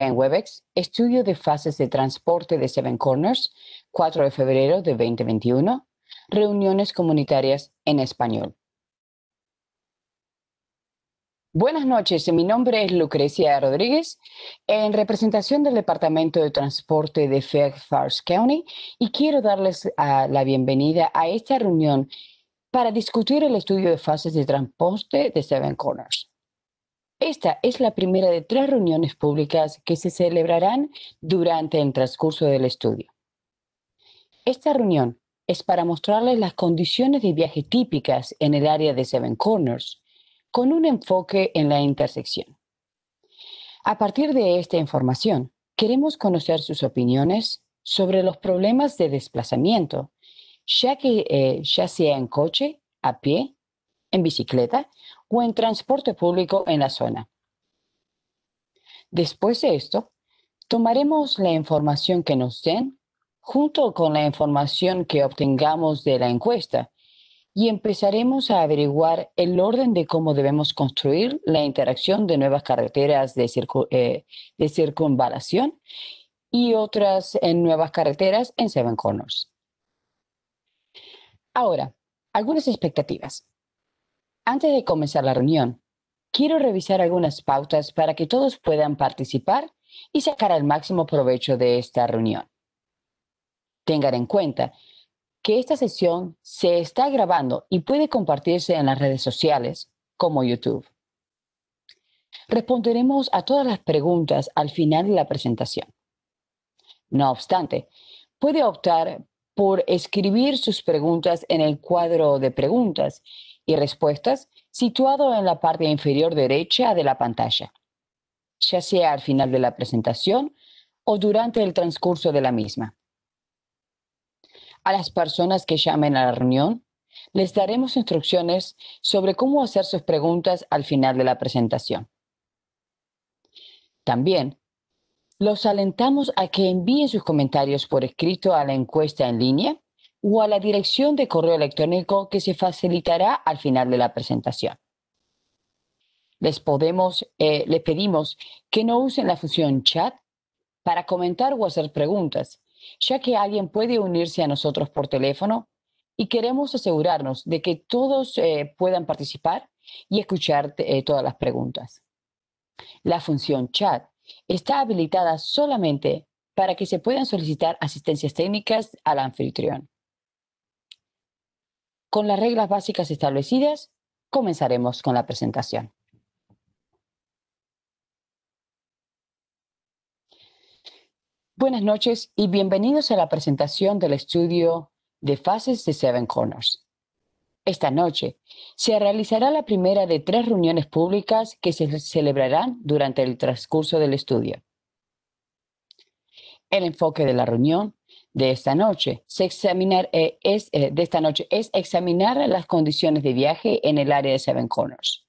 en WebEx, estudio de fases de transporte de Seven Corners, 4 de febrero de 2021, reuniones comunitarias en español. Buenas noches, mi nombre es Lucrecia Rodríguez, en representación del Departamento de Transporte de Fairfax County, y quiero darles ah, la bienvenida a esta reunión para discutir el estudio de fases de transporte de Seven Corners. Esta es la primera de tres reuniones públicas que se celebrarán durante el transcurso del estudio. Esta reunión es para mostrarles las condiciones de viaje típicas en el área de Seven Corners, con un enfoque en la intersección. A partir de esta información, queremos conocer sus opiniones sobre los problemas de desplazamiento, ya que eh, ya sea en coche, a pie, en bicicleta o en transporte público en la zona. Después de esto, tomaremos la información que nos den junto con la información que obtengamos de la encuesta y empezaremos a averiguar el orden de cómo debemos construir la interacción de nuevas carreteras de, eh, de circunvalación y otras en eh, nuevas carreteras en Seven Corners. Ahora, algunas expectativas. Antes de comenzar la reunión, quiero revisar algunas pautas para que todos puedan participar y sacar el máximo provecho de esta reunión. Tengan en cuenta que esta sesión se está grabando y puede compartirse en las redes sociales como YouTube. Responderemos a todas las preguntas al final de la presentación. No obstante, puede optar por escribir sus preguntas en el cuadro de preguntas y respuestas situado en la parte inferior derecha de la pantalla, ya sea al final de la presentación o durante el transcurso de la misma. A las personas que llamen a la reunión, les daremos instrucciones sobre cómo hacer sus preguntas al final de la presentación. También, los alentamos a que envíen sus comentarios por escrito a la encuesta en línea o a la dirección de correo electrónico que se facilitará al final de la presentación. Eh, les, pedimos que no usen la función chat para comentar o hacer preguntas, ya que alguien puede unirse a nosotros por teléfono y queremos asegurarnos de que todos eh, puedan participar y escuchar eh, todas las preguntas. La función chat está habilitada solamente para que se puedan solicitar asistencias técnicas al anfitrión. Con las reglas básicas establecidas, comenzaremos con la presentación. Buenas noches y bienvenidos a la presentación del estudio de fases de Seven Corners. Esta noche se realizará la primera de tres reuniones públicas que se celebrarán durante el transcurso del estudio. El enfoque de la reunión de esta noche. Se examinar, eh, eh, es, examinar las condiciones de viaje en el área de Seven Corners.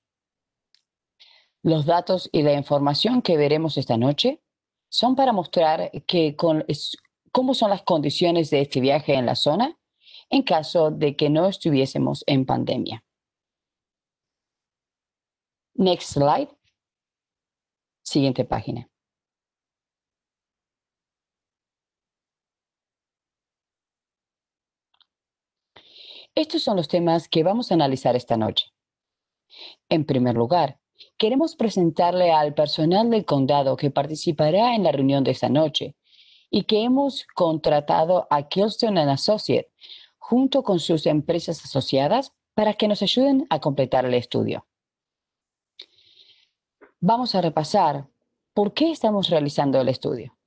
Los datos y la información que veremos esta noche son para mostrar que cómo son las condiciones de este viaje en la zona en caso de que no estuviésemos en pandemia. Next slide. Siguiente página. Estos son los temas que vamos a analizar esta noche. En primer lugar, queremos presentarle al personal del condado que participará en la reunión de esta noche y que hemos contratado a Kilston Associates junto con sus empresas asociadas para que nos ayuden a completar el estudio. Vamos a repasar por qué estamos realizando el estudio.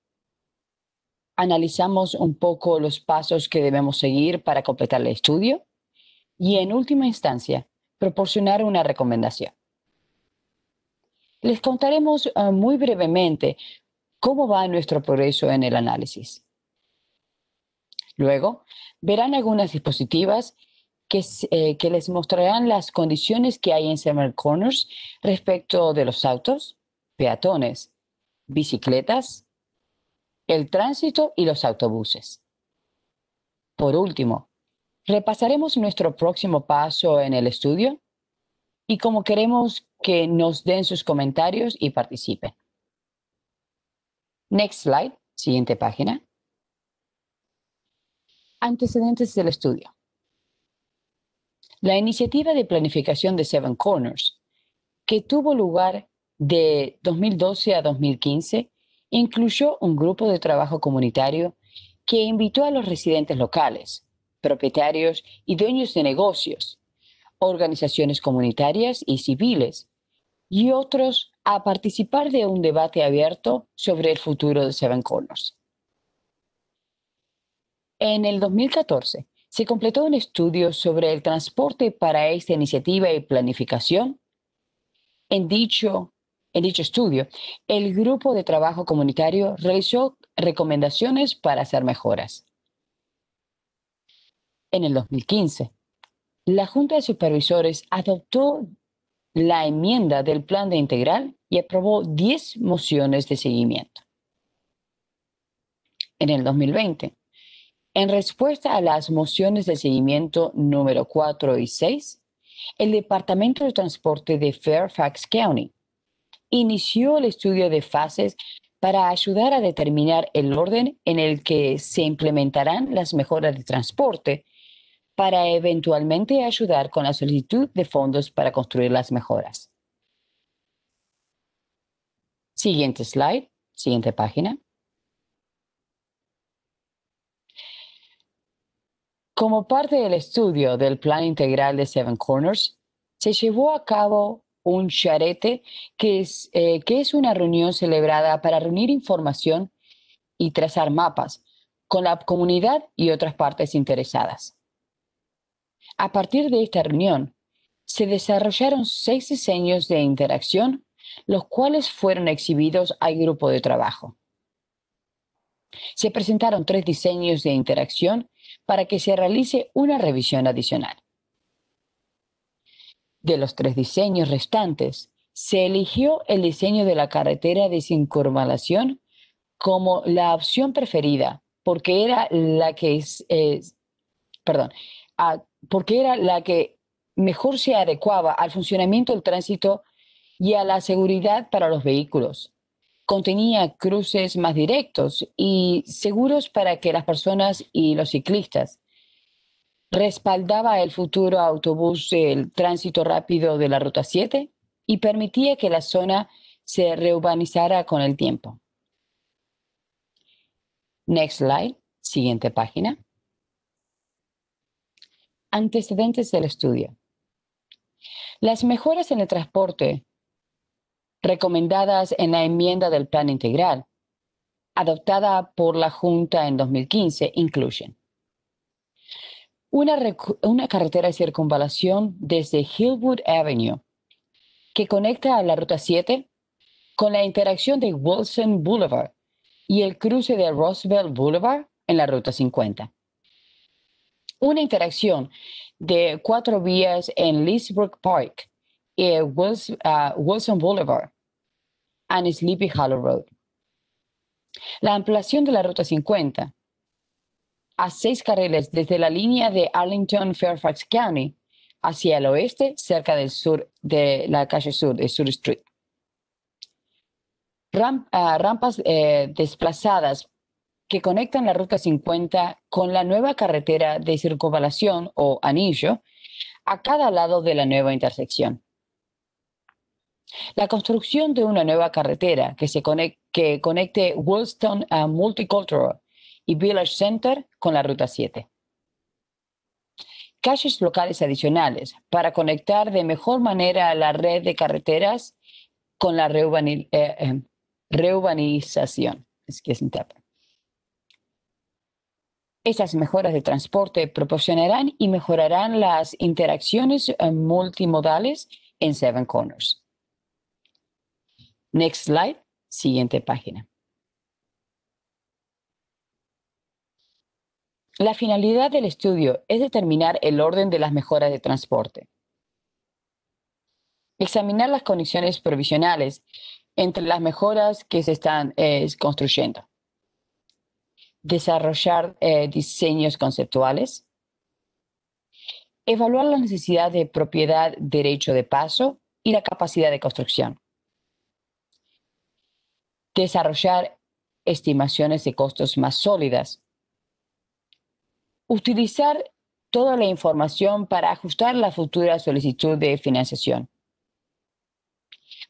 Analizamos un poco los pasos que debemos seguir para completar el estudio y, en última instancia, proporcionar una recomendación. Les contaremos eh, muy brevemente cómo va nuestro progreso en el análisis. Luego, verán algunas dispositivas que, eh, que, les mostrarán las condiciones que hay en Summer Corners respecto de los autos, peatones, bicicletas, el tránsito y los autobuses. Por último, Repasaremos nuestro próximo paso en el estudio y como queremos que nos den sus comentarios y participen. Next slide, siguiente página. Antecedentes del estudio. La iniciativa de planificación de Seven Corners, que tuvo lugar de 2012 a 2015, incluyó un grupo de trabajo comunitario que invitó a los residentes locales, propietarios y dueños de negocios, organizaciones comunitarias y civiles, y otros a participar de un debate abierto sobre el futuro de Seven Corners. En el 2014 se completó un estudio sobre el transporte para esta iniciativa y planificación. En en dicho estudio, el grupo de trabajo comunitario realizó recomendaciones para hacer mejoras en el 2015. La Junta de Supervisores adoptó la enmienda del plan de integral y aprobó 10 mociones de seguimiento. En el 2020, en respuesta a las mociones de seguimiento número 4 y 6, el Departamento de Transporte de Fairfax County inició el estudio de fases para ayudar a determinar el orden en el que se implementarán las mejoras de transporte para eventualmente ayudar con la solicitud de fondos para construir las mejoras. Siguiente slide, siguiente página. Como parte del estudio del Plan Integral de Seven Corners, se llevó a cabo un charete, que es, eh, que es una reunión celebrada para reunir información y trazar mapas con la comunidad y otras partes interesadas. A partir de esta reunión, se desarrollaron seis diseños de interacción, los cuales fueron exhibidos al grupo de trabajo. Se presentaron tres diseños de interacción para que se realice una revisión adicional. De los tres diseños restantes, se eligió el diseño de la carretera de sincronización como la opción preferida, porque era la que es, eh, perdón, a, porque era la que mejor se adecuaba al funcionamiento del tránsito y a la seguridad para los vehículos. Contenía cruces más directos y seguros para que las personas y los ciclistas. Respaldaba el futuro autobús el tránsito rápido de la Ruta 7 y permitía que la zona se reurbanizara con el tiempo. Next slide, siguiente página antecedentes del estudio. Las mejoras en el transporte recomendadas en la enmienda del Plan Integral, adoptada por la Junta en 2015, incluyen una, una carretera de circunvalación desde Hillwood Avenue que conecta a la Ruta 7 con la interacción de Wilson Boulevard y el cruce de Roosevelt Boulevard en la Ruta 50 una interacción de cuatro vías en Leesburg Park, eh, ah, Wilson, Boulevard and Sleepy Hollow Road. La ampliación de la Ruta 50 a seis carriles desde la línea de Arlington-Fairfax County hacia el oeste, cerca del sur de la calle sur de Sur Street. Ah, rampas eh, desplazadas que conectan la Ruta 50 con la nueva carretera de circunvalación o anillo a cada lado de la nueva intersección. La construcción de una nueva carretera que, se conecte, que conecte Wollstone Multicultural y Village Center con la Ruta 7. Calles locales adicionales para conectar de mejor manera la red de carreteras con la reurbanización. Eh, eh, es que estas mejoras de transporte proporcionarán y mejorarán las interacciones eh, multimodales en Seven Corners. Next slide, siguiente página. La finalidad del estudio es determinar el orden de las mejoras de transporte. Examinar las conexiones provisionales entre las mejoras que se están eh, construyendo desarrollar eh, diseños conceptuales, evaluar la necesidad de propiedad, derecho de paso y la capacidad de construcción, desarrollar estimaciones de costos más sólidas, utilizar toda la información para ajustar la futura solicitud de financiación.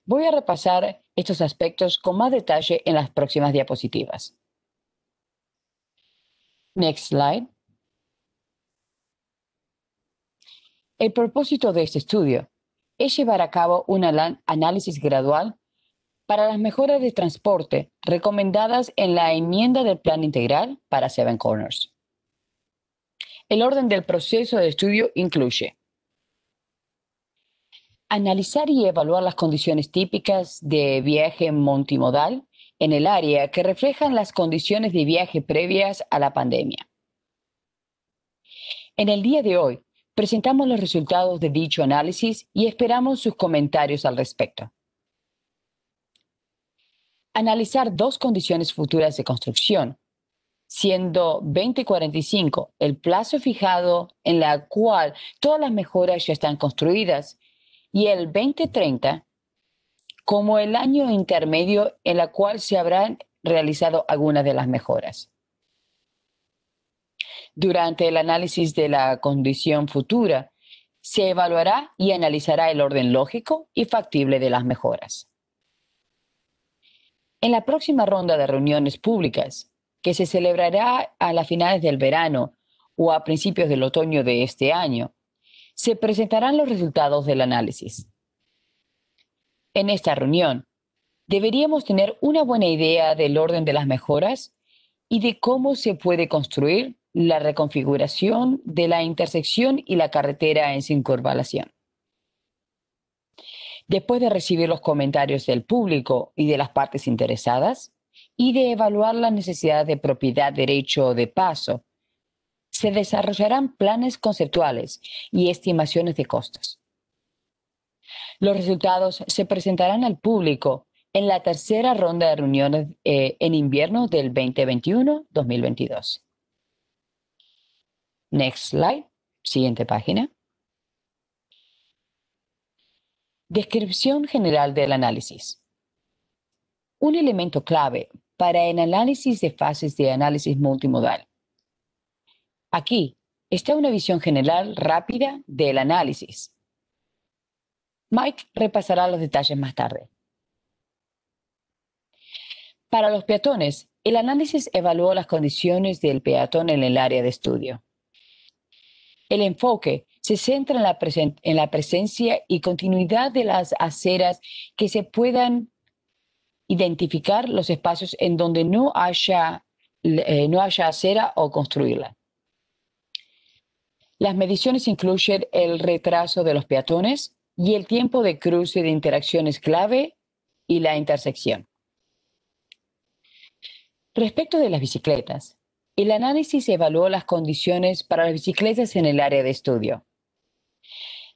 Voy a repasar estos aspectos con más detalle en las próximas diapositivas. Next slide. El propósito de este estudio es llevar a cabo un análisis gradual para las mejoras de transporte recomendadas en la enmienda del Plan Integral para Seven Corners. El orden del proceso de estudio incluye analizar y evaluar las condiciones típicas de viaje multimodal en el área que reflejan las condiciones de viaje previas a la pandemia. En el día de hoy, presentamos los resultados de dicho análisis y esperamos sus comentarios al respecto. Analizar dos condiciones futuras de construcción, siendo 2045 el plazo fijado en la cual todas las mejoras ya están construidas y el 2030 como el año intermedio en la cual se habrán realizado algunas de las mejoras. Durante el análisis de la condición futura, se evaluará y analizará el orden lógico y factible de las mejoras. En la próxima ronda de reuniones públicas, que se celebrará a las finales del verano o a principios del otoño de este año, se presentarán los resultados del análisis en esta reunión, deberíamos tener una buena idea del orden de las mejoras y de cómo se puede construir la reconfiguración de la intersección y la carretera en sincorvalación. Después de recibir los comentarios del público y de las partes interesadas, y de evaluar la necesidad de propiedad, derecho de paso, se desarrollarán planes conceptuales y estimaciones de costos. Los resultados se presentarán al público en la tercera ronda de reuniones eh, en invierno del 2021-2022. Next slide, siguiente página. Descripción general del análisis. Un elemento clave para el análisis de fases de análisis multimodal. Aquí está una visión general rápida del análisis, Mike repasará los detalles más tarde. Para los peatones, el análisis evaluó las condiciones del peatón en el área de estudio. El enfoque se centra en la, presencia y continuidad de las aceras que se puedan identificar los espacios en donde no haya, eh, no haya acera o construirla. Las mediciones incluyen el retraso de los peatones, y el tiempo de cruce de interacciones clave y la intersección. Respecto de las bicicletas, el análisis evaluó las condiciones para las bicicletas en el área de estudio.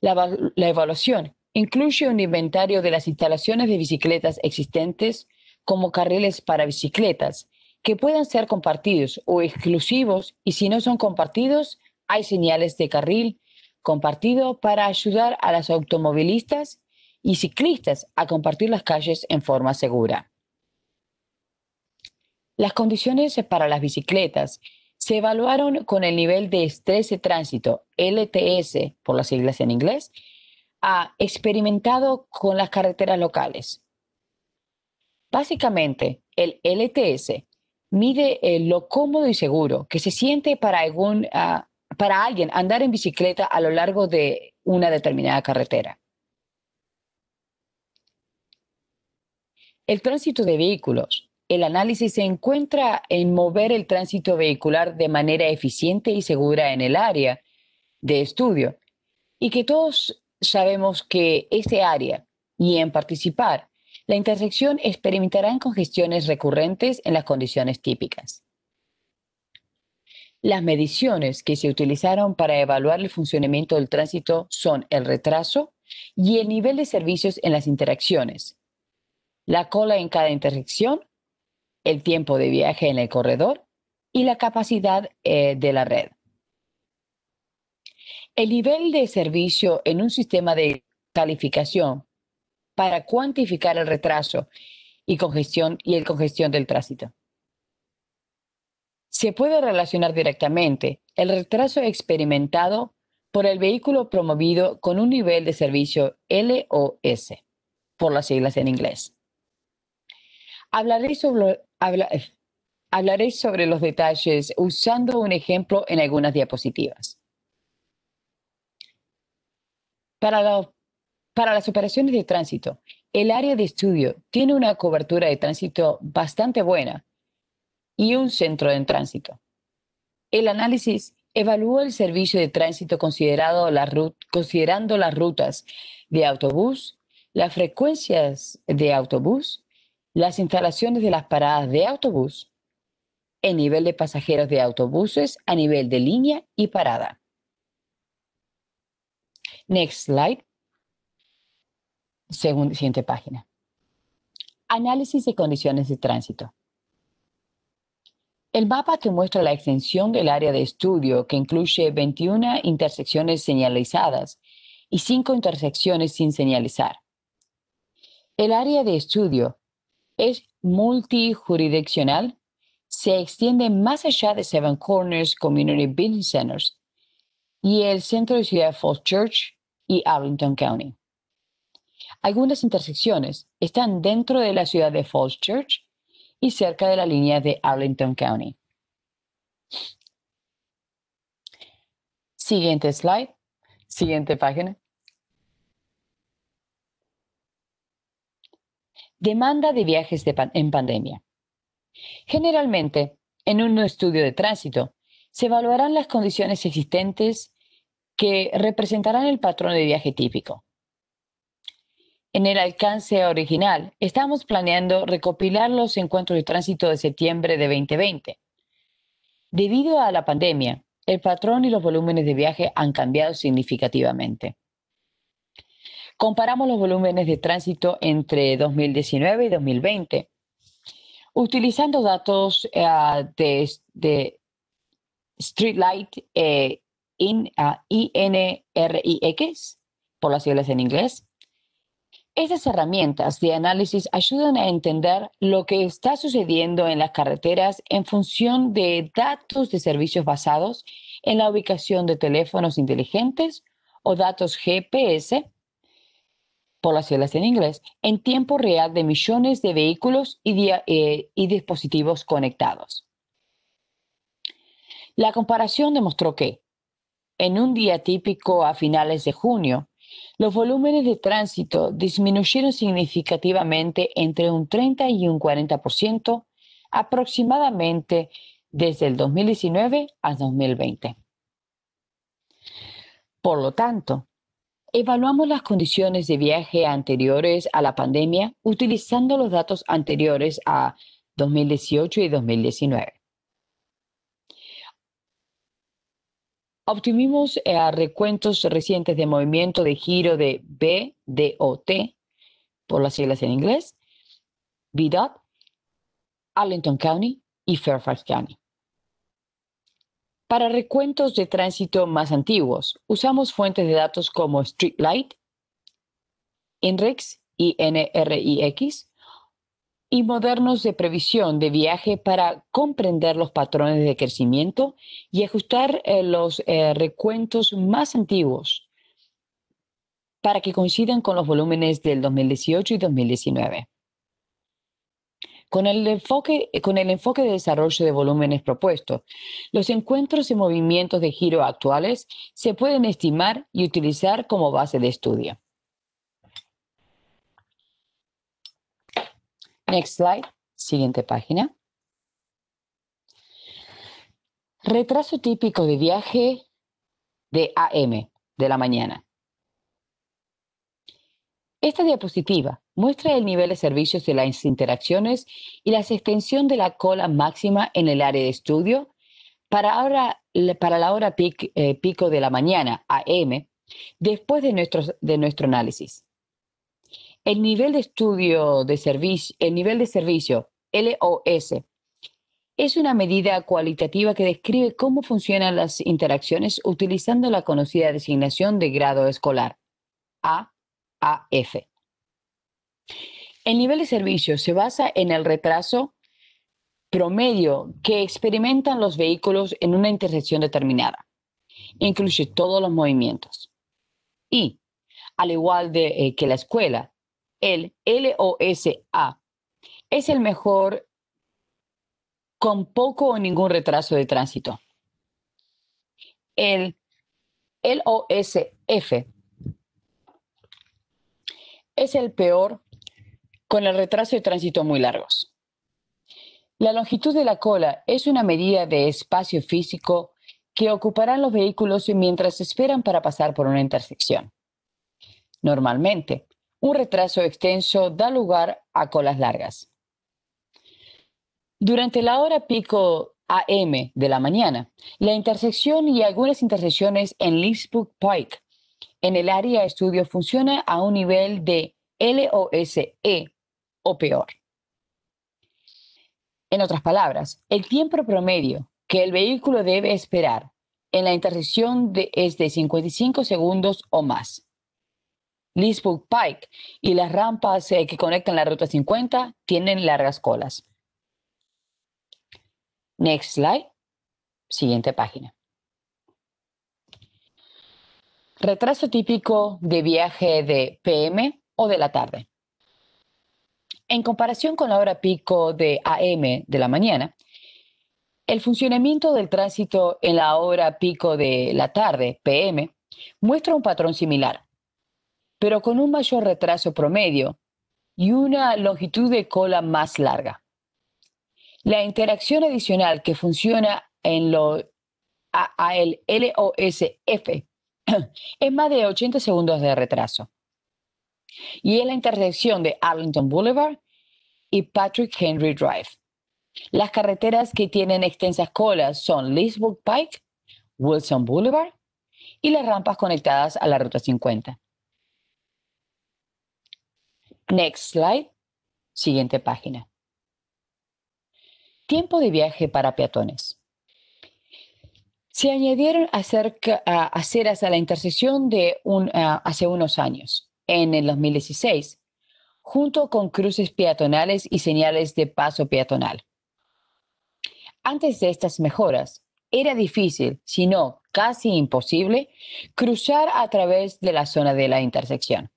La, la evaluación incluye un inventario de las instalaciones de bicicletas existentes como carriles para bicicletas que puedan ser compartidos o exclusivos y si no son compartidos, hay señales de carril compartido para ayudar a los automovilistas y ciclistas a compartir las calles en forma segura. Las condiciones para las bicicletas se evaluaron con el nivel de estrés de tránsito, e LTS por las siglas en inglés, experimentado con las carreteras locales. Básicamente, el e LTS mide eh, lo cómodo y seguro que se siente para algún ah, para alguien andar en bicicleta a lo largo de una determinada carretera. El tránsito de vehículos. El análisis se encuentra en mover el tránsito vehicular de manera eficiente y segura en el área de estudio y que todos sabemos que ese área y en participar, la intersección experimentarán congestiones recurrentes en las condiciones típicas. Las mediciones que se utilizaron para evaluar el funcionamiento del tránsito son el retraso y el nivel de servicios en las interacciones, la cola en cada intersección, el tiempo de viaje en el corredor y la capacidad eh, de la red. El nivel de servicio en un sistema de calificación para cuantificar el retraso y congestión y el congestión del tránsito se puede relacionar directamente el retraso experimentado por el vehículo promovido con un nivel de servicio LOS, por las siglas en inglés. Hablaré sobre, sobre los detalles usando un ejemplo en algunas diapositivas. Para, para las operaciones de tránsito, el área de estudio tiene una cobertura de tránsito bastante buena y un centro de tránsito. El análisis evalúa el servicio de tránsito considerado considerando las rutas de autobús, las frecuencias de autobús, las instalaciones de las paradas de autobús, el nivel de pasajeros de autobuses a nivel de línea y parada. Next slide. siguiente página. Análisis de condiciones de tránsito. El mapa que muestra la extensión del área de estudio, que incluye 21 intersecciones señalizadas y 5 intersecciones sin señalizar. El área de estudio es multijurisdiccional, se extiende más allá de Seven Corners Community Building Centers y el centro de Ciudad de Falls Church y Arlington County. Algunas intersecciones están dentro de la ciudad de Falls Church y cerca de la línea de Arlington County. Siguiente slide, siguiente página. Demanda de viajes en pandemia. Generalmente, en un estudio de tránsito, se evaluarán las condiciones existentes que representarán el patrón de viaje típico. En el alcance original, estamos planeando recopilar los encuentros de tránsito de septiembre de 2020. Debido a la pandemia, el patrón y los volúmenes de viaje han cambiado significativamente. Comparamos los volúmenes de tránsito entre 2019 y 2020, utilizando datos eh, de, Streetlight eh, INRIX, ah, por las siglas en inglés, estas herramientas de análisis ayudan a entender lo que está sucediendo en las carreteras en función de datos de servicios basados en la ubicación de teléfonos inteligentes o datos GPS, por las siglas en inglés, en tiempo real de millones de vehículos y, eh, y dispositivos conectados. La comparación demostró que en un día típico a finales de junio, los volúmenes de tránsito disminuyeron significativamente entre un 30 y un 40% aproximadamente desde el 2019 a 2020. Por lo tanto, evaluamos las condiciones de viaje anteriores a la pandemia utilizando los datos anteriores a 2018 y 2019. Optimizamos eh, recuentos recientes de movimiento de giro de BDOT, por las siglas en inglés, BDOT, Arlington County y Fairfax County. Para recuentos de tránsito más antiguos, usamos fuentes de datos como Streetlight, INREX y NRIX, y modernos de previsión de viaje para comprender los patrones de crecimiento y ajustar eh, los eh, recuentos más antiguos para que coincidan con los volúmenes del 2018 y 2019. Con el, enfoque, con el enfoque de desarrollo de volúmenes propuestos, los encuentros y movimientos de giro actuales se pueden estimar y utilizar como base de estudio. Next slide, siguiente página. Retraso típico de viaje de AM, de la mañana. Esta diapositiva muestra el nivel de servicios de las interacciones y la extensión de la cola máxima en el área de estudio para, ahora, para la hora eh, pico de la mañana, AM, después de, de nuestro análisis. El nivel de estudio de servicio, el nivel de servicio, LOS, es una medida cualitativa que describe cómo funcionan las interacciones utilizando la conocida designación de grado escolar, AAF. El nivel de servicio se basa en el retraso promedio que experimentan los vehículos en una intersección determinada. Incluye todos los movimientos. Y, al igual de, eh, que la escuela, el LOSA es el mejor con poco o ningún retraso de tránsito. El LOSF es el peor con el retraso de tránsito muy largos. La longitud de la cola es una medida de espacio físico que ocuparán los vehículos mientras esperan para pasar por una intersección. Normalmente, un retraso extenso da lugar a colas largas. Durante la hora pico AM de la mañana, la intersección y algunas intersecciones en Leesburg Pike en el área estudio funciona a un nivel de LOSE o peor. En otras palabras, el tiempo promedio que el vehículo debe esperar en la intersección es de 55 segundos o más. Lisbon Pike y las rampas eh, que conectan la Ruta 50 tienen largas colas. Next slide. Siguiente página. Retraso típico de viaje de PM o de la tarde. En comparación con la hora pico de AM de la mañana, el funcionamiento del tránsito en la hora pico de la tarde, PM, muestra un patrón similar pero con un mayor retraso promedio y una longitud de cola más larga. La interacción adicional que funciona en lo, a, el LOSF es más de 80 segundos de retraso. Y es la intersección de Arlington Boulevard y Patrick Henry Drive. Las carreteras que tienen extensas colas son Lisbon Pike, Wilson Boulevard y las rampas conectadas a la Ruta 50. Next slide. Siguiente página. Tiempo de viaje para peatones. Se añadieron aceras a la intersección de hace unos años, en el 2016, junto con cruces peatonales y señales de paso peatonal. Antes de estas mejoras, era difícil, si no casi imposible, cruzar a través de la zona de la intersección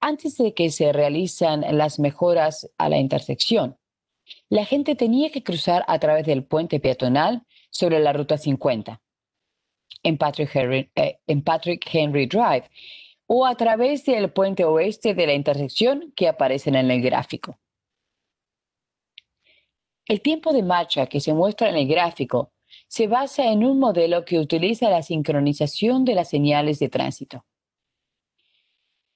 antes de que se realizan las mejoras a la intersección. La gente tenía que cruzar a través del puente peatonal sobre la Ruta 50 en Patrick Henry, eh, en Patrick Henry Drive o a través del puente oeste de la intersección que aparecen en el gráfico. El tiempo de marcha que se muestra en el gráfico se basa en un modelo que utiliza la sincronización de las señales de tránsito.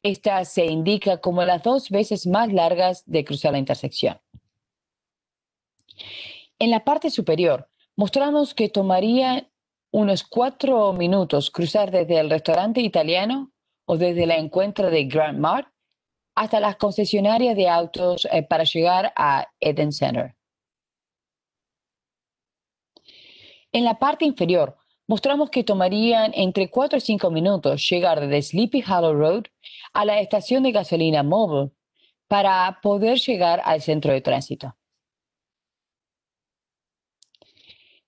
Esta se indica como las dos veces más largas de cruzar la intersección. En la parte superior, mostramos que tomaría unos cuatro minutos cruzar desde el restaurante italiano o desde la encuentra de Grand Mart hasta las concesionarias de autos eh, para llegar a Eden Center. En la parte inferior mostramos que tomarían entre 4 y 5 minutos llegar de Sleepy Hollow Road a la estación de gasolina móvil para poder llegar al centro de tránsito.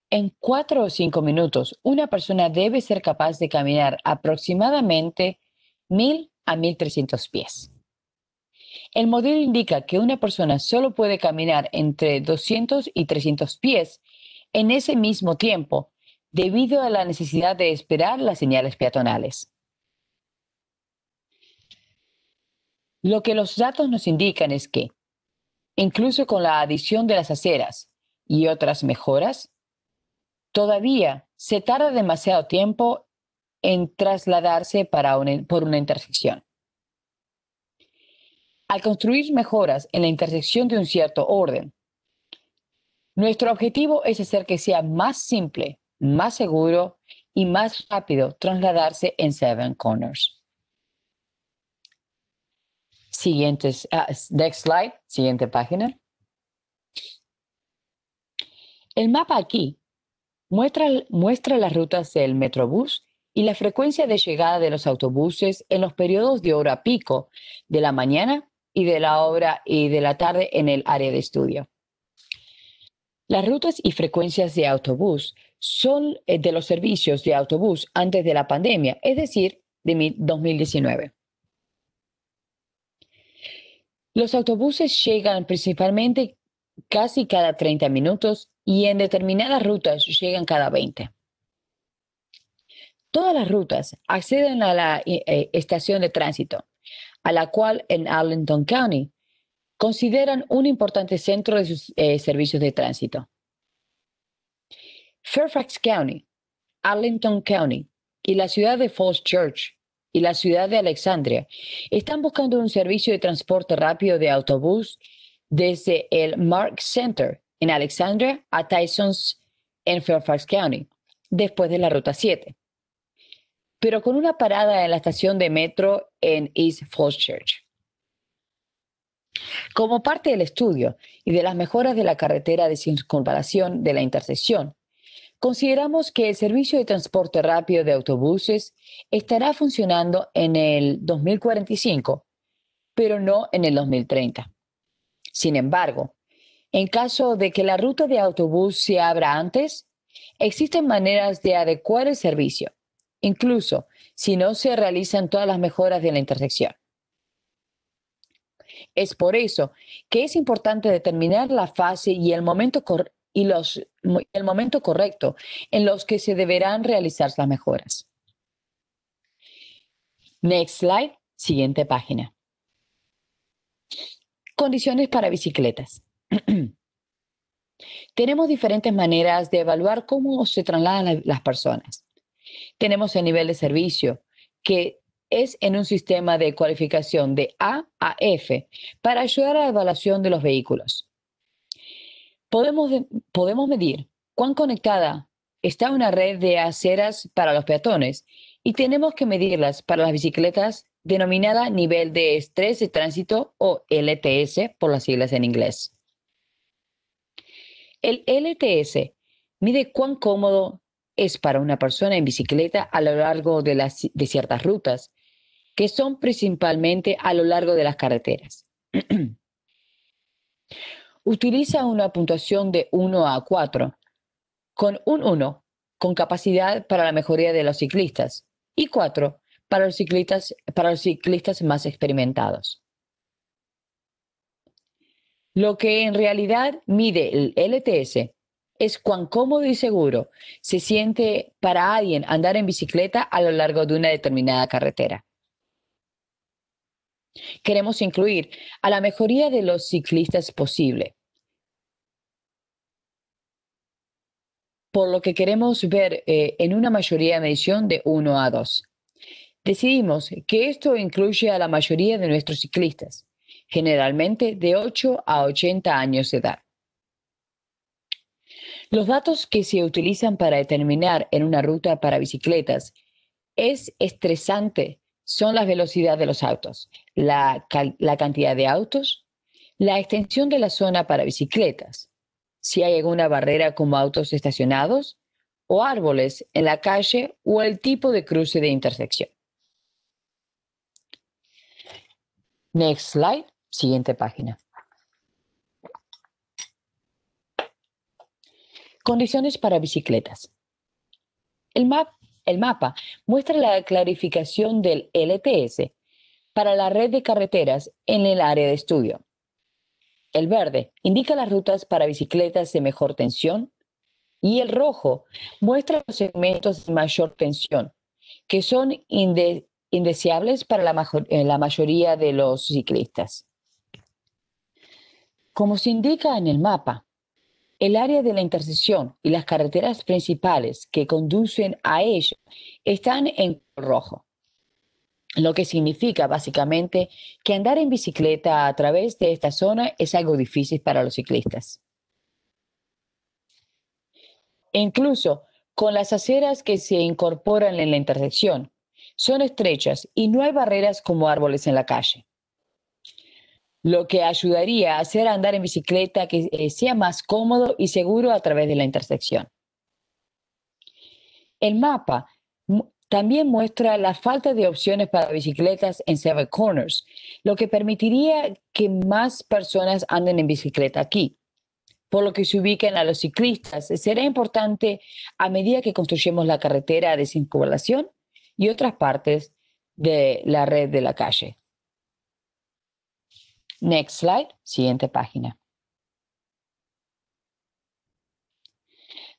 En 4 o 5 minutos, una persona debe ser capaz de caminar aproximadamente 1000 a 1300 pies. El modelo indica que una persona solo puede caminar entre 200 y 300 pies en ese mismo tiempo debido a la necesidad de esperar las señales peatonales. Lo que los datos nos indican es que, incluso con la adición de las aceras y otras mejoras, todavía se tarda demasiado tiempo en trasladarse para por una intersección. Al construir mejoras en la intersección de un cierto orden, nuestro objetivo es hacer que sea más simple más seguro y más rápido trasladarse en Seven Corners. Siguientes, ah, slide, siguiente página. El mapa aquí muestra, muestra las rutas del Metrobús y la frecuencia de llegada de los autobuses en los periodos de hora pico de la mañana y de la hora y de la tarde en el área de estudio. Las rutas y frecuencias de autobús son eh, de los servicios de autobús antes de la pandemia, es decir, de 2019. Los autobuses llegan principalmente casi cada 30 minutos y en determinadas rutas llegan cada 20. Todas las rutas acceden a la eh, eh, estación de tránsito, a la cual en Arlington County consideran un importante centro de sus servicios de tránsito. Fairfax County, Arlington County y la ciudad de Falls Church y la ciudad de Alexandria están buscando un servicio de transporte rápido de autobús desde el Mark Center en Alexandria a Tysons en Fairfax County, después de la Ruta 7, pero con una parada en la estación de metro en East Falls Church. Como parte del estudio y de las mejoras de la carretera de circunvalación de la intersección, Consideramos que el servicio de transporte rápido de autobuses estará funcionando en el 2045, pero no en el 2030. Sin embargo, en caso de que la ruta de autobús se abra antes, existen maneras de adecuar el servicio, incluso si no se realizan todas las mejoras de la intersección. Es por eso que es importante determinar la fase y el momento correcto y los, el momento correcto en los que se deberán realizar las mejoras. Next slide, siguiente página. Condiciones para bicicletas. Tenemos diferentes maneras de evaluar cómo se trasladan las personas. Tenemos el nivel de servicio, que es en un sistema de cualificación de A a F para ayudar a la evaluación de los vehículos podemos, podemos medir cuán conectada está una red de aceras para los peatones y tenemos que medirlas para las bicicletas denominada nivel de estrés de tránsito o LTS por las siglas en inglés. El LTS mide cuán cómodo es para una persona en bicicleta a lo largo de, las, de ciertas rutas, que son principalmente a lo largo de las carreteras. utiliza una puntuación de 1 a 4, con un 1 con capacidad para la mejoría de los ciclistas y 4 para los ciclistas, para los ciclistas más experimentados. Lo que en realidad mide el LTS es cuán cómodo y seguro se siente para alguien andar en bicicleta a lo largo de una determinada carretera. Queremos incluir a la mejoría de los ciclistas posible, por lo que queremos ver eh, en una mayoría de medición de 1 a 2. Decidimos que esto incluye a la mayoría de nuestros ciclistas, generalmente de 8 a 80 años de edad. Los datos que se utilizan para determinar en una ruta para bicicletas es estresante son la velocidad de los autos, la cantidad de autos, la extensión de la zona para bicicletas, si hay alguna barrera como autos estacionados o árboles en la calle o el tipo de cruce de intersección. Next slide, siguiente página. Condiciones para bicicletas. El, el, mapa muestra la clarificación del LTS para la red de carreteras en el área de estudio. El verde indica las rutas para bicicletas de mejor tensión y el rojo muestra los segmentos de mayor tensión, que son indeseables para la, eh, la mayoría de los ciclistas. Como se indica en el mapa, el área de la intersección y las carreteras principales que conducen a ello están en rojo lo que significa básicamente que andar en bicicleta a través de esta zona es algo difícil para los ciclistas. E incluso con las aceras que se incorporan en la intersección, son estrechas y no hay barreras como árboles en la calle. Lo que ayudaría a hacer andar en bicicleta que eh, sea más cómodo y seguro a través de la intersección. El mapa también muestra la falta de opciones para bicicletas en Seven Corners, lo que permitiría que más personas anden en bicicleta aquí por lo que se ubiquen a los ciclistas. Será importante a medida que construyamos la carretera de circulación y otras partes de la red de la calle. Next slide, siguiente página.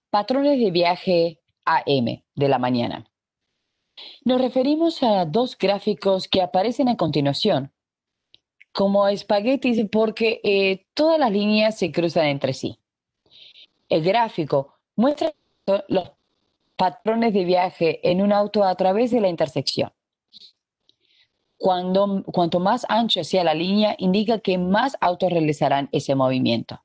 Patrones de viaje AM de la mañana. Nos referimos a dos gráficos que aparecen a continuación, como espaguetis porque eh, todas las líneas se cruzan entre sí. El gráfico muestra los patrones de viaje en un auto a través de la intersección. cuanto más ancho sea la línea, indica que más autos realizarán ese movimiento.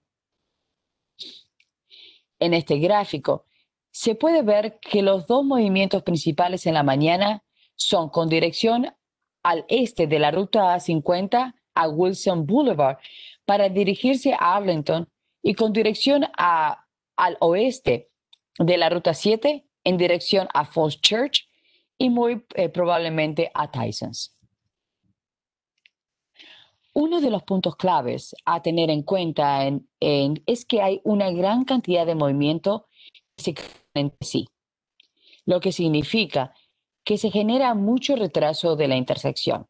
En este gráfico se puede ver que los dos movimientos principales en la mañana son con dirección al este de la ruta A50 a Wilson Boulevard para dirigirse a Arlington y con dirección al oeste de la ruta 7 en dirección a Falls Church y muy eh, probablemente a Tysons. Uno de los puntos claves a tener en cuenta es que hay una gran cantidad de movimiento se entre sí, lo que significa que se genera mucho retraso de la intersección,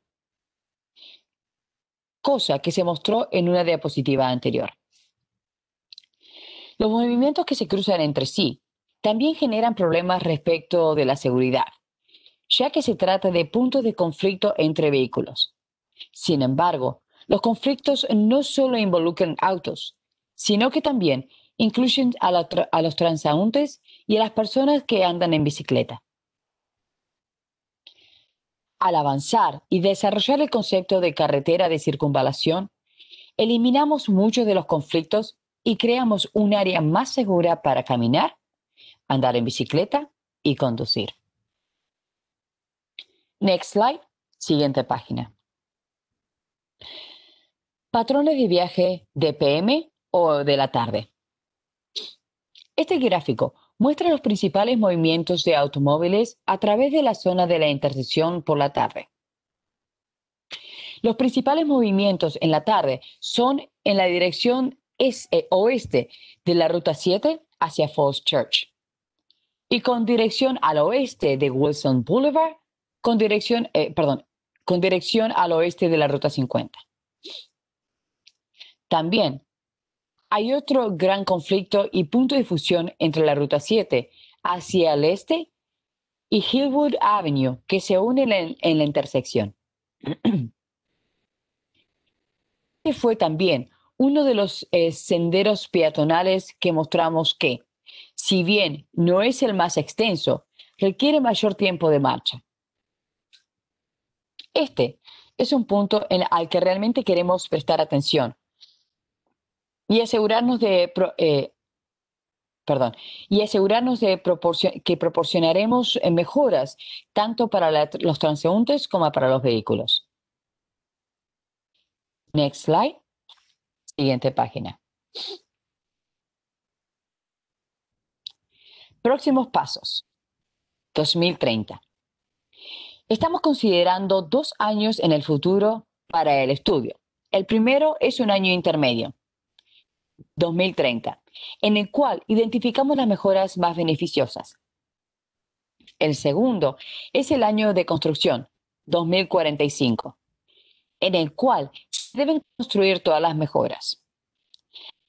cosa que se mostró en una diapositiva anterior. Los movimientos que se cruzan entre sí también generan problemas respecto de la seguridad, ya que se trata de puntos de conflicto entre vehículos. Sin embargo, los conflictos no solo involucran autos, sino que también incluyen a, los transeúntes y a las personas que andan en bicicleta. Al avanzar y desarrollar el concepto de carretera de circunvalación, eliminamos muchos de los conflictos y creamos un área más segura para caminar, andar en bicicleta y conducir. Next slide, siguiente página. Patrones de viaje de PM o de la tarde. Este gráfico muestra los principales movimientos de automóviles a través de la zona de la intersección por la tarde. Los principales movimientos en la tarde son en la dirección eh, oeste de la Ruta 7 hacia Falls Church y con dirección al oeste de Wilson Boulevard, con dirección, eh, perdón, con dirección al oeste de la Ruta 50. También hay otro gran conflicto y punto de fusión entre la Ruta 7 hacia el este y Hillwood Avenue, que se une en, la intersección. este fue también uno de los eh, senderos peatonales que mostramos que, si bien no es el más extenso, requiere mayor tiempo de marcha. Este es un punto al que realmente queremos prestar atención, y asegurarnos de, eh, perdón, y asegurarnos de que proporcionaremos eh, mejoras tanto para los transeúntes como para los vehículos. Next slide. Siguiente página. Próximos pasos. 2030. Estamos considerando dos años en el futuro para el estudio. El primero es un año intermedio, 2030, en el cual identificamos las mejoras más beneficiosas. El segundo es el año de construcción, 2045, en el cual se deben construir todas las mejoras.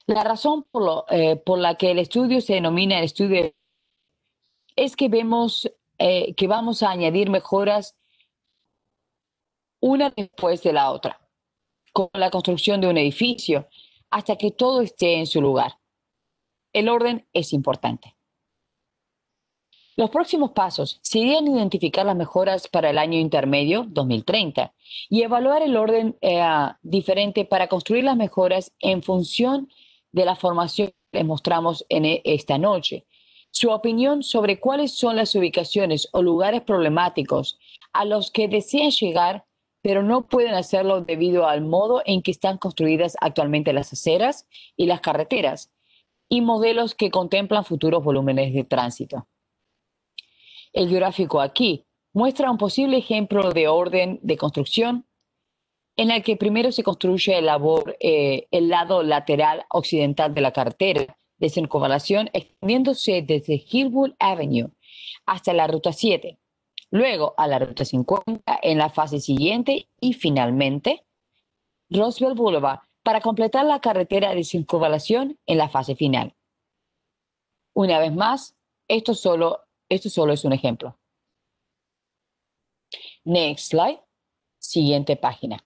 La razón por, eh, la que el estudio se denomina estudio es que vemos eh, que vamos a añadir mejoras una después de la otra, con la construcción de un edificio, hasta que todo esté en su lugar. El orden es importante. Los próximos pasos serían identificar las mejoras para el año intermedio 2030 y evaluar el orden eh, diferente para construir las mejoras en función de la formación que les mostramos en e, esta noche. Su opinión sobre cuáles son las ubicaciones o lugares problemáticos a los que desean llegar pero no pueden hacerlo debido al modo en que están construidas actualmente las aceras y las carreteras y modelos que contemplan futuros volúmenes de tránsito. El gráfico aquí muestra un posible ejemplo de orden de construcción en el que primero se construye el, eh, lado lateral occidental de la carretera de circunvalación extendiéndose desde Hillwood Avenue hasta la Ruta 7 luego a la Ruta 50 en la fase siguiente y finalmente Roosevelt Boulevard para completar la carretera de circunvalación en la fase final. Una vez más, esto solo, esto solo es un ejemplo. Next slide, siguiente página.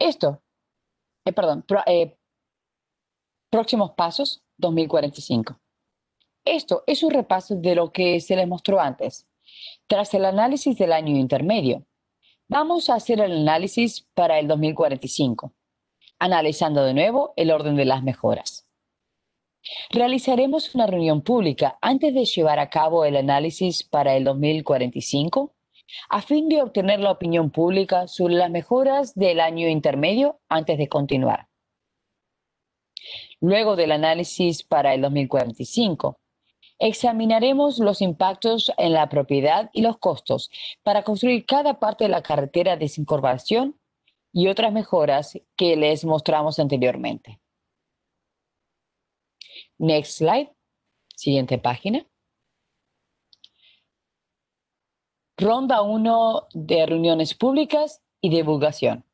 Esto, eh, perdón, eh, próximos pasos 2045. Esto es un repaso de lo que se les mostró antes, tras el análisis del año intermedio. Vamos a hacer el análisis para el 2045, analizando de nuevo el orden de las mejoras. Realizaremos una reunión pública antes de llevar a cabo el análisis para el 2045 a fin de obtener la opinión pública sobre las mejoras del año intermedio antes de continuar. Luego del análisis para el 2045, Examinaremos los impactos en la propiedad y los costos para construir cada parte de la carretera de desincorporación y otras mejoras que les mostramos anteriormente. Next slide. Siguiente página. Ronda 1 de reuniones públicas y divulgación.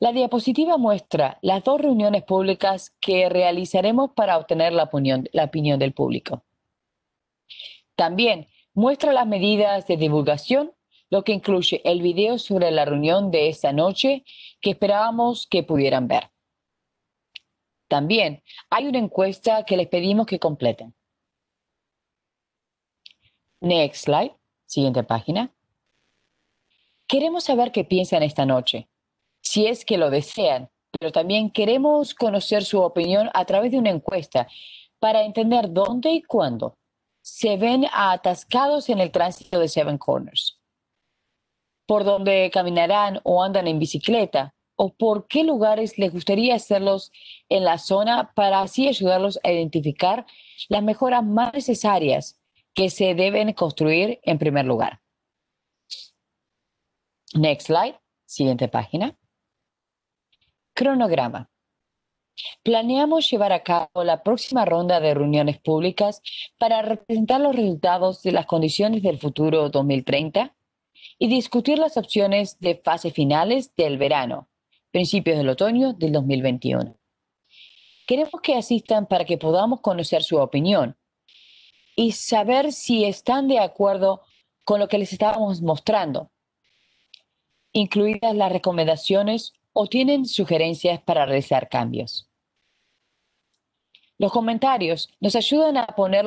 La diapositiva muestra las dos reuniones públicas que realizaremos para obtener la opinión, del público. También muestra las medidas de divulgación, lo que incluye el video sobre la reunión de esta noche que esperábamos que pudieran ver. También hay una encuesta que les pedimos que completen. Next slide, siguiente página. Queremos saber qué piensan esta noche si es que lo desean, pero también queremos conocer su opinión a través de una encuesta para entender dónde y cuándo se ven atascados en el tránsito de Seven Corners, por dónde caminarán o andan en bicicleta, o por qué lugares les gustaría hacerlos en la zona para así ayudarlos a identificar las mejoras más necesarias que se deben construir en primer lugar. Next slide, siguiente página. Cronograma. Planeamos llevar a cabo la próxima ronda de reuniones públicas para representar los resultados de las condiciones del futuro 2030 y discutir las opciones de fase finales del verano, principios del otoño del 2021. Queremos que asistan para que podamos conocer su opinión y saber si están de acuerdo con lo que les estábamos mostrando, incluidas las recomendaciones o tienen sugerencias para realizar cambios. Los comentarios nos ayudan a poner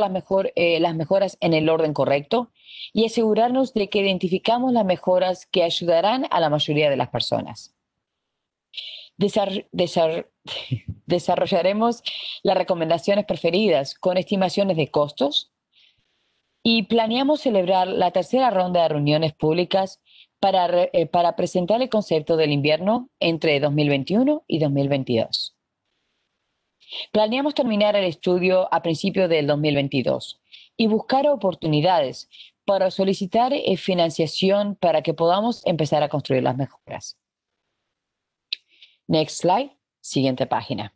eh, las, mejoras en el orden correcto y asegurarnos de que identificamos las mejoras que ayudarán a la mayoría de las personas. desarrollaremos las recomendaciones preferidas con estimaciones de costos y planeamos celebrar la tercera ronda de reuniones públicas eh, para, presentar el concepto del invierno entre 2021 y 2022. Planeamos terminar el estudio a principios del 2022 y buscar oportunidades para solicitar eh, financiación para que podamos empezar a construir las mejoras. Next slide, siguiente página.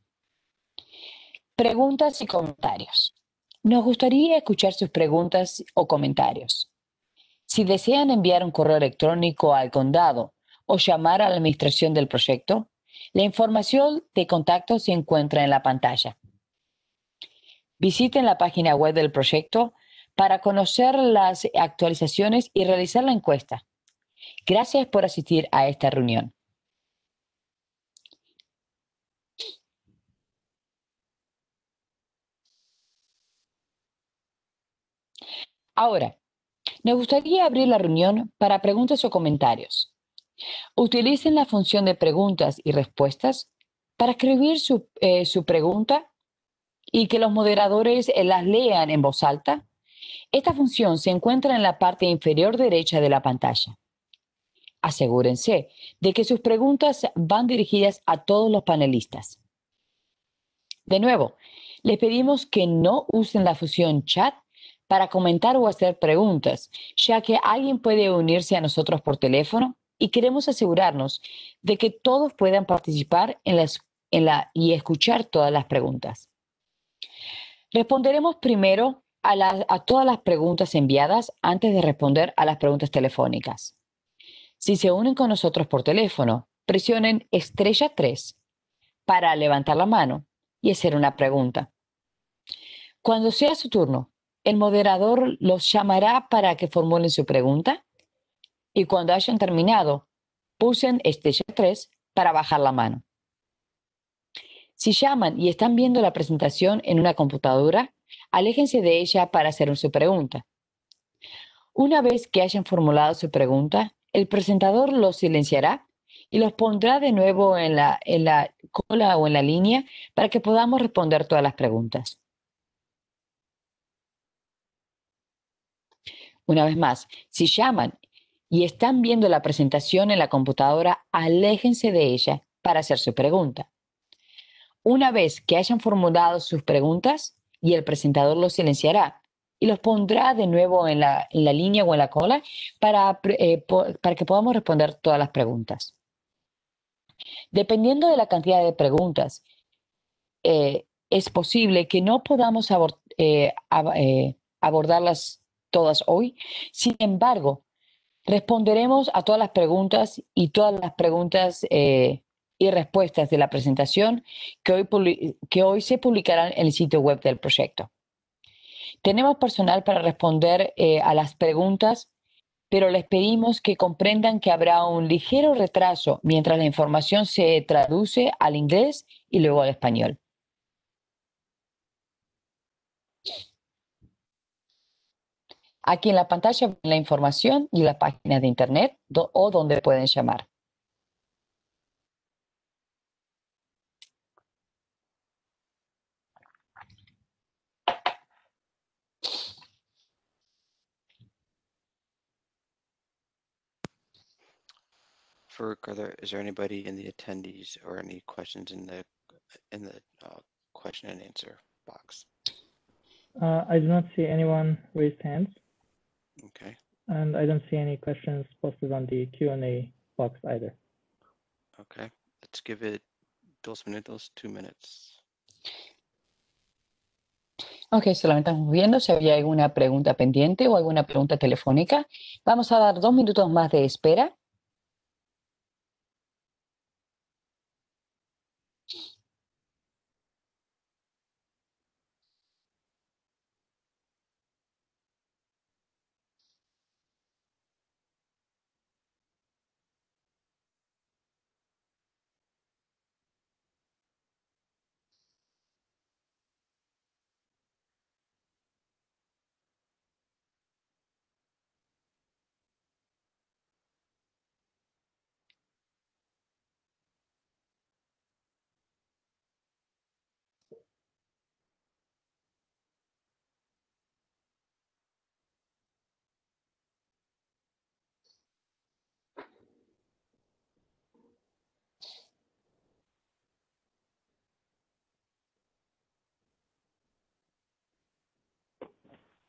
Preguntas y comentarios. Nos gustaría escuchar sus preguntas o comentarios. Si desean enviar un correo electrónico al condado o llamar a la administración del proyecto, la información de contacto se encuentra en la pantalla. Visiten la página web del proyecto para conocer las actualizaciones y realizar la encuesta. Gracias por asistir a esta reunión. Ahora, nos gustaría abrir la reunión para preguntas o comentarios. Utilicen la función de preguntas y respuestas para escribir su, eh, pregunta y que los moderadores eh, las lean en voz alta. Esta función se encuentra en la parte inferior derecha de la pantalla. Asegúrense de que sus preguntas van dirigidas a todos los panelistas. De nuevo, les pedimos que no usen la función chat para comentar o hacer preguntas, ya que alguien puede unirse a nosotros por teléfono y queremos asegurarnos de que todos puedan participar en la, y escuchar todas las preguntas. Responderemos primero a, a todas las preguntas enviadas antes de responder a las preguntas telefónicas. Si se unen con nosotros por teléfono, presionen estrella 3 para levantar la mano y hacer una pregunta. Cuando sea su turno, el moderador los llamará para que formulen su pregunta y cuando hayan terminado, pulsen estrella 3 para bajar la mano. Si llaman y están viendo la presentación en una computadora, aléjense de ella para hacer su pregunta. Una vez que hayan formulado su pregunta, el presentador los silenciará y los pondrá de nuevo en la, en la cola o en la línea para que podamos responder todas las preguntas. Una vez más, si llaman y están viendo la presentación en la computadora, aléjense de ella para hacer su pregunta. Una vez que hayan formulado sus preguntas, y el presentador los silenciará y los pondrá de nuevo en la, línea o en la cola eh, para, que podamos responder todas las preguntas. Dependiendo de la cantidad de preguntas, eh, es posible que no podamos eh, abordarlas todas hoy. Sin embargo, responderemos a todas las preguntas y todas las preguntas eh, y respuestas de la presentación que hoy, que hoy se publicarán en el sitio web del proyecto. Tenemos personal para responder eh, a las preguntas, pero les pedimos que comprendan que habrá un ligero retraso mientras la información se traduce al inglés y luego al español. Aquí en la pantalla la información y la página de internet do o donde pueden llamar. for Ricardo, is there anybody in the attendees or any questions in the in the uh, question and answer box? Uh, I do not see anyone raise hands. Okay. And I don't see any questions posted on the Q&A box either. Okay, let's give it dos minutos, two minutes. Okay, solamente estamos viendo si había alguna pregunta pendiente o alguna pregunta telefónica. Vamos a dar dos minutos más de espera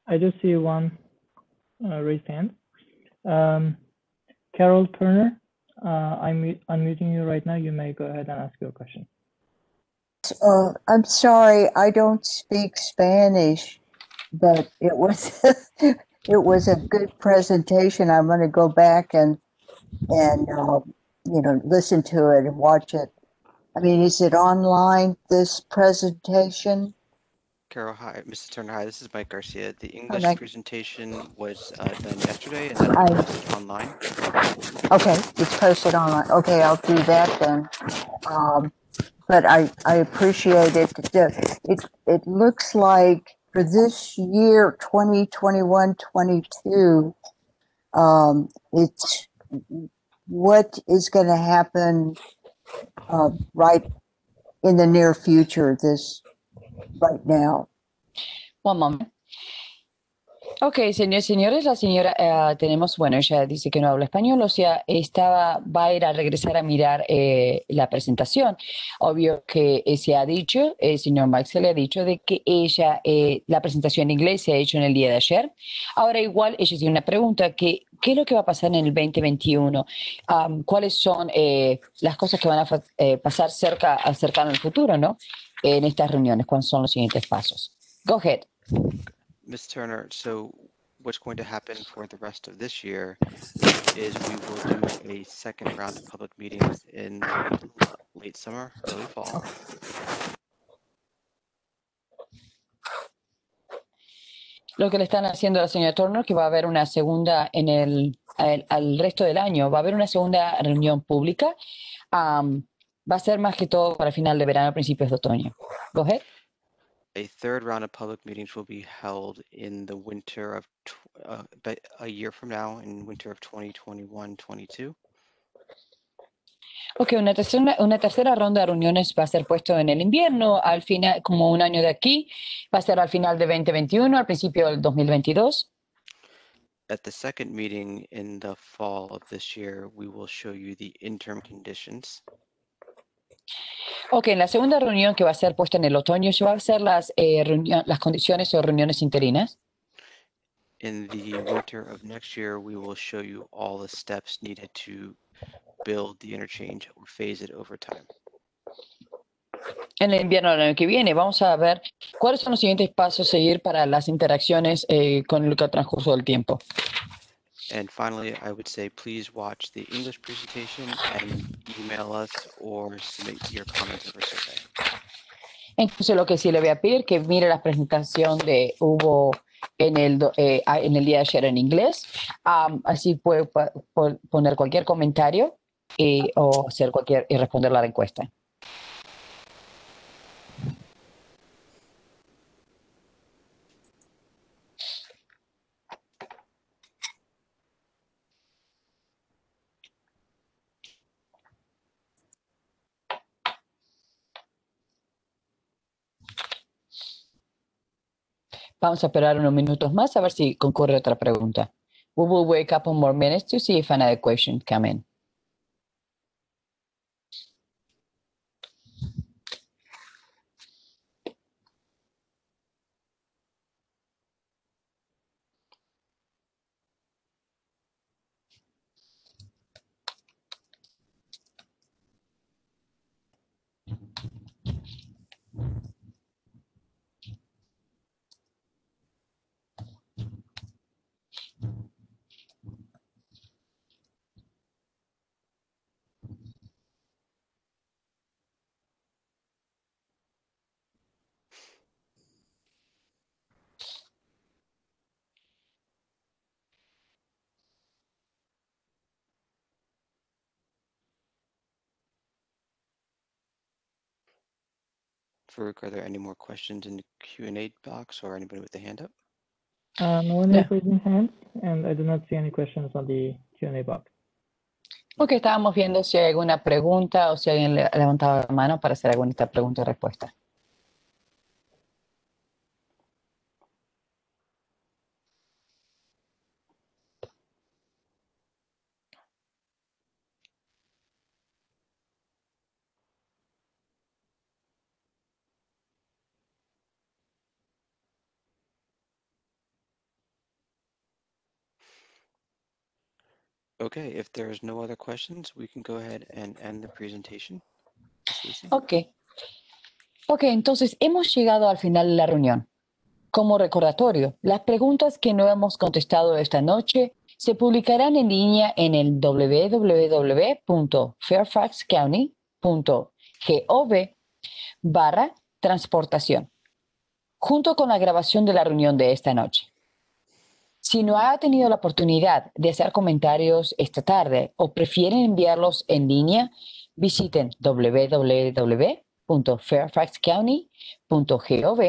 I just see one uh, raised hand. Um, Carol Turner, uh, I'm unmuting you right now. You may go ahead and ask your question. Uh, I'm sorry, I don't speak Spanish, but it was it was a good presentation. I'm going to go back and and uh, you know listen to it and watch it. I mean, is it online this presentation? Carol, hi, Mrs. Turner, hi, this is Mike Garcia. The English presentation was uh, done yesterday and I- posted online. Okay, it's posted online. Okay, I'll do that then. Um, but I, I appreciate it. It, it looks like for this year, 2021, 22, um, it's what is going to happen uh, right in the near future, this right now. One Ok, señores, señores, la señora, eh, tenemos, bueno, ella dice que no habla español, o sea, estaba, va a ir a regresar a mirar eh, la presentación. Obvio que eh, se ha dicho, el señor Max se le ha dicho de que ella, la presentación en inglés se ha hecho en el día de ayer. Ahora igual, ella tiene una pregunta que, ¿qué es lo que va a pasar en el 2021? ¿Cuáles son las cosas que van a pasar cerca, cercano al futuro, no? en estas reuniones? ¿Cuáles son los siguientes pasos? Go ahead. Ms. Turner, so what's going to happen for the rest of this year is we will do a second round of public meetings in late summer, early fall. Lo que le están haciendo a la señora Turner, que va a haber una segunda en el, el al resto del año, va a haber una segunda reunión pública. Um, va a ser más que todo para final de verano, principios de otoño. Go A third round of public meetings will be held in the winter of uh, a year from now, in winter of 2021-22. Ok, una tercera, una tercera ronda de reuniones va a ser puesto en el invierno, al final, como un año de aquí, va a ser al final de 2021, al principio del 2022. At the second meeting in the fall of this year, we will show you the interim conditions. Ok, en la segunda reunión que va a ser puesta en el otoño, ¿se va a hacer las, eh, las condiciones o reuniones interinas? En el invierno del año que viene vamos a ver cuáles son los siguientes pasos a seguir para las interacciones eh, con el transcurso del tiempo. And finally, I would say please watch the English presentation and email us or submit your comments over survey. Entonces lo que sí le voy a pedir que mire la presentación de Hugo en el, eh, en el día de ayer en inglés. Um, así puede, puede poner cualquier comentario y, o hacer cualquier, y responder la encuesta. Vamos a esperar unos minutos más a ver si concurre otra pregunta. We will wake up on more minutes to see if another question comes in. Farouk, are there any more questions in the Q&A box or anybody with a hand up? Uh, no one yeah. is raising hands, and I do not see any questions on the Q&A box. Ok, estábamos viendo si hay alguna pregunta o si alguien levantaba la mano para hacer alguna pregunta o respuesta. Okay, if there's no other questions, we can go ahead and end the presentation. Okay. Okay, entonces hemos llegado al final de la reunión. Como recordatorio, las preguntas que no hemos contestado esta noche se publicarán en línea en el www.fairfaxcounty.gov barra transportación, junto con la grabación de la reunión de esta noche. Si no ha tenido la oportunidad de hacer comentarios esta tarde o prefieren enviarlos en línea, visiten www.fairfaxcounty.gov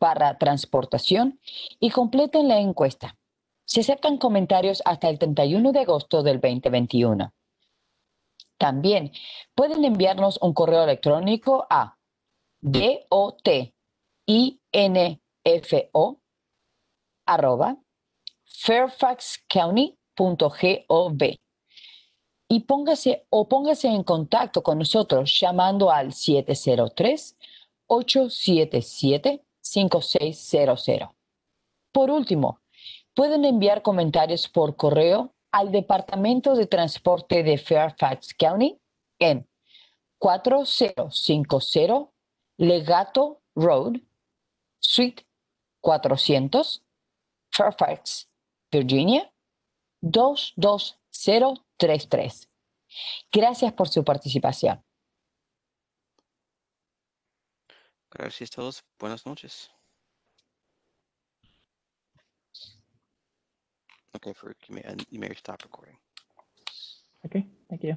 para transportación y completen la encuesta. Se aceptan comentarios hasta el 31 de agosto del 2021. También pueden enviarnos un correo electrónico a dotinfo fairfaxcounty.gov y póngase o póngase en contacto con nosotros llamando al 703-877-5600. Por último, pueden enviar comentarios por correo al Departamento de Transporte de Fairfax County en 4050 Legato Road, Suite 400, Fairfax, Virginia 22033. Gracias por su participación. Gracias a todos. Buenas noches. Okay, for you you may stop recording. Okay, thank you.